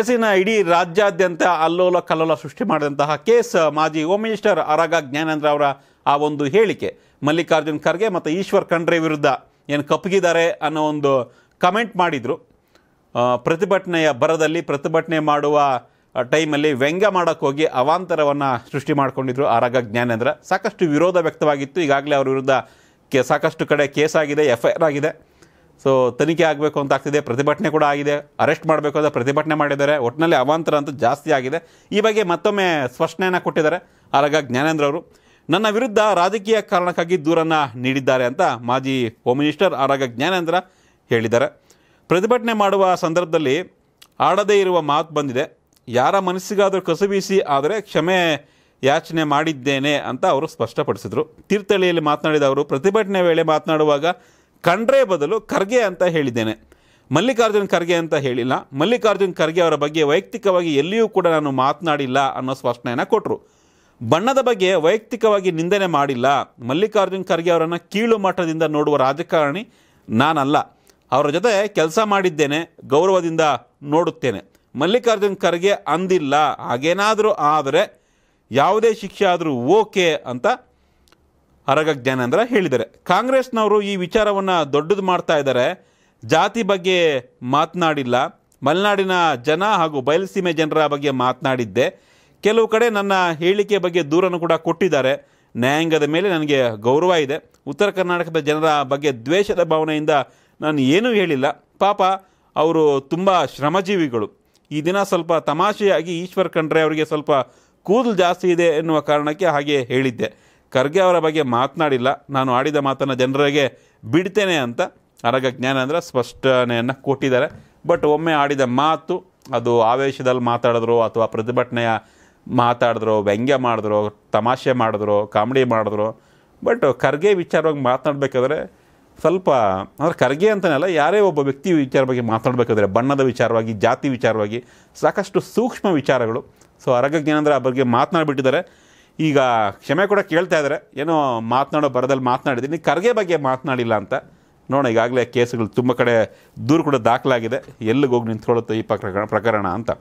ಎಸಿನ ಇಡೀ ರಾಜ್ಯಾದ್ಯಂತ ಅಲ್ಲೋಲ ಕಲ್ಲೋಲ ಸೃಷ್ಟಿ ಮಾಡಿದಂತಹ ಕೇಸ್ ಮಾಜಿ ಹೋಮ್ ಮಿನಿಸ್ಟರ್ ಆರಾಗ ಜ್ಞಾನೇಂದ್ರ ಅವರ ಆ ಒಂದು ಹೇಳಿಕೆ ಮಲ್ಲಿಕಾರ್ಜುನ್ ಖರ್ಗೆ ಮತ್ತು ಈಶ್ವರ್ ಖಂಡ್ರೆ ವಿರುದ್ಧ ಏನು ಕಪ್ಪಗಿದ್ದಾರೆ ಅನ್ನೋ ಒಂದು ಕಮೆಂಟ್ ಮಾಡಿದರು ಪ್ರತಿಭಟನೆಯ ಬರದಲ್ಲಿ ಪ್ರತಿಭಟನೆ ಮಾಡುವ ಟೈಮಲ್ಲಿ ವ್ಯಂಗ್ಯ ಮಾಡೋಕ್ಕೋಗಿ ಅವಾಂತರವನ್ನು ಸೃಷ್ಟಿ ಮಾಡಿಕೊಂಡಿದ್ರು ಆರಾಗ ಜ್ಞಾನೇಂದ್ರ ಸಾಕಷ್ಟು ವಿರೋಧ ವ್ಯಕ್ತವಾಗಿತ್ತು ಈಗಾಗಲೇ ಅವರ ವಿರುದ್ಧ ಕೆ ಸಾಕಷ್ಟು ಕಡೆ ಕೇಸಾಗಿದೆ ಎಫ್ ಐ ಆರ್ ಆಗಿದೆ ಸೊ ತನಿಖೆ ಆಗಬೇಕು ಅಂತ ಆಗ್ತಿದೆ ಪ್ರತಿಭಟನೆ ಕೂಡ ಆಗಿದೆ ಅರೆಸ್ಟ್ ಮಾಡಬೇಕು ಅಂತ ಪ್ರತಿಭಟನೆ ಮಾಡಿದ್ದಾರೆ ಒಟ್ಟಿನಲ್ಲಿ ಅವಾಂತರ ಅಂತೂ ಜಾಸ್ತಿ ಆಗಿದೆ ಈ ಬಗ್ಗೆ ಮತ್ತೊಮ್ಮೆ ಸ್ಪಷ್ಟನೆಯನ್ನು ಕೊಟ್ಟಿದ್ದಾರೆ ಆಗ ಜ್ಞಾನೇಂದ್ರ ಅವರು ನನ್ನ ವಿರುದ್ಧ ರಾಜಕೀಯ ಕಾರಣಕ್ಕಾಗಿ ದೂರನ್ನು ನೀಡಿದ್ದಾರೆ ಅಂತ ಮಾಜಿ ಹೋಮ್ ಮಿನಿಸ್ಟರ್ ಆರಾಗ ಜ್ಞಾನೇಂದ್ರ ಹೇಳಿದ್ದಾರೆ ಪ್ರತಿಭಟನೆ ಮಾಡುವ ಸಂದರ್ಭದಲ್ಲಿ ಆಡದೇ ಇರುವ ಮಾತು ಬಂದಿದೆ ಯಾರ ಮನಸ್ಸಿಗಾದರೂ ಬೀಸಿ ಆದರೆ ಕ್ಷಮೆ ಯಾಚನೆ ಮಾಡಿದ್ದೇನೆ ಅಂತ ಅವರು ಸ್ಪಷ್ಟಪಡಿಸಿದರು ತೀರ್ಥಹಳ್ಳಿಯಲ್ಲಿ ಮಾತನಾಡಿದ ಅವರು ಪ್ರತಿಭಟನೆ ವೇಳೆ ಮಾತನಾಡುವಾಗ ಖಂಡ್ರೆ ಬದಲು ಖರ್ಗೆ ಅಂತ ಹೇಳಿದ್ದೇನೆ ಮಲ್ಲಿಕಾರ್ಜುನ್ ಖರ್ಗೆ ಅಂತ ಹೇಳಿಲ್ಲ ಮಲ್ಲಿಕಾರ್ಜುನ್ ಖರ್ಗೆ ಅವರ ಬಗ್ಗೆ ವೈಯಕ್ತಿಕವಾಗಿ ಎಲ್ಲಿಯೂ ಕೂಡ ನಾನು ಮಾತನಾಡಿಲ್ಲ ಅನ್ನೋ ಸ್ಪಷ್ಟನೆಯನ್ನು ಕೊಟ್ಟರು ಬಣ್ಣದ ಬಗ್ಗೆ ವೈಯಕ್ತಿಕವಾಗಿ ನಿಂದನೆ ಮಾಡಿಲ್ಲ ಮಲ್ಲಿಕಾರ್ಜುನ್ ಖರ್ಗೆ ಅವರನ್ನು ಕೀಳು ಮಟ್ಟದಿಂದ ನೋಡುವ ರಾಜಕಾರಣಿ ನಾನಲ್ಲ ಅವರ ಜೊತೆ ಕೆಲಸ ಮಾಡಿದ್ದೇನೆ ಗೌರವದಿಂದ ನೋಡುತ್ತೇನೆ ಮಲ್ಲಿಕಾರ್ಜುನ್ ಖರ್ಗೆ ಅಂದಿಲ್ಲ ಹಾಗೇನಾದರೂ ಆದರೆ ಯಾವುದೇ ಶಿಕ್ಷೆ ಆದರೂ ಓಕೆ ಅಂತ ಅರಗ ಜ್ಞಾನೇಂದ್ರ ಹೇಳಿದ್ದಾರೆ ಕಾಂಗ್ರೆಸ್ನವರು ಈ ವಿಚಾರವನ್ನು ದೊಡ್ಡದು ಮಾಡ್ತಾ ಇದ್ದಾರೆ ಜಾತಿ ಬಗ್ಗೆ ಮಾತನಾಡಿಲ್ಲ ಮಲೆನಾಡಿನ ಜನ ಹಾಗೂ ಬಯಲುಸೀಮೆ ಜನರ ಬಗ್ಗೆ ಮಾತನಾಡಿದ್ದೆ ಕೆಲವು ಕಡೆ ನನ್ನ ಹೇಳಿಕೆ ಬಗ್ಗೆ ದೂರನ್ನು ಕೂಡ ಕೊಟ್ಟಿದ್ದಾರೆ ನ್ಯಾಯಾಂಗದ ಮೇಲೆ ನನಗೆ ಗೌರವ ಇದೆ ಉತ್ತರ ಕರ್ನಾಟಕದ ಜನರ ಬಗ್ಗೆ ದ್ವೇಷದ ಭಾವನೆಯಿಂದ ನಾನು ಏನೂ ಹೇಳಿಲ್ಲ ಪಾಪ ಅವರು ತುಂಬ ಶ್ರಮಜೀವಿಗಳು ಈ ದಿನ ಸ್ವಲ್ಪ ತಮಾಷೆಯಾಗಿ ಈಶ್ವರ್ ಖಂಡ್ರೆ ಅವರಿಗೆ ಸ್ವಲ್ಪ ಕೂದಲು ಜಾಸ್ತಿ ಇದೆ ಎನ್ನುವ ಕಾರಣಕ್ಕೆ ಹಾಗೆ ಹೇಳಿದ್ದೆ ಖರ್ಗೆ ಅವರ ಬಗ್ಗೆ ಮಾತನಾಡಿಲ್ಲ ನಾನು ಆಡಿದ ಮಾತನ್ನು ಜನರಿಗೆ ಬಿಡ್ತೇನೆ ಅಂತ ಅರಗ ಅಂದರೆ ಸ್ಪಷ್ಟನೆಯನ್ನು ಕೊಟ್ಟಿದ್ದಾರೆ ಬಟ್ ಒಮ್ಮೆ ಆಡಿದ ಮಾತು ಅದು ಆವೇಶದಲ್ಲಿ ಮಾತಾಡಿದ್ರು ಅಥವಾ ಪ್ರತಿಭಟನೆಯ ಮಾತಾಡಿದ್ರು ವ್ಯಂಗ್ಯ ಮಾಡಿದ್ರು ತಮಾಷೆ ಮಾಡಿದ್ರು ಕಾಮಿಡಿ ಮಾಡಿದ್ರು ಬಟ್ ಖರ್ಗೆ ವಿಚಾರವಾಗಿ ಮಾತನಾಡಬೇಕಾದ್ರೆ ಸ್ವಲ್ಪ ಅಂದರೆ ಖರ್ಗೆ ಅಂತನಲ್ಲ ಯಾರೇ ಒಬ್ಬ ವ್ಯಕ್ತಿ ವಿಚಾರ ಬಗ್ಗೆ ಮಾತನಾಡಬೇಕಾದ್ರೆ ಬಣ್ಣದ ವಿಚಾರವಾಗಿ ಜಾತಿ ವಿಚಾರವಾಗಿ ಸಾಕಷ್ಟು ಸೂಕ್ಷ್ಮ ವಿಚಾರಗಳು ಸೊ ಅರಗ ಅಂದರೆ ಆ ಬಗ್ಗೆ ಮಾತನಾಡಿಬಿಟ್ಟಿದ್ದಾರೆ ಈಗ ಕ್ಷಮೆ ಕೂಡ ಕೇಳ್ತಾ ಇದ್ದಾರೆ ಏನೋ ಮಾತನಾಡೋ ಬರದಲ್ಲಿ ಮಾತನಾಡಿದ್ದೀನಿ ಖರ್ಗೆ ಬಗ್ಗೆ ಮಾತನಾಡಿಲ್ಲ ಅಂತ ನೋಡೋಣ ಈಗಾಗಲೇ ಕೇಸುಗಳು ತುಂಬ ಕಡೆ ದೂರು ಕೂಡ ದಾಖಲಾಗಿದೆ ಎಲ್ಲಿಗೆ ಹೋಗಿ ನಿಂತ್ಕೊಳ್ಳುತ್ತೆ ಈ ಪ್ರಕರಣ ಪ್ರಕರಣ ಅಂತ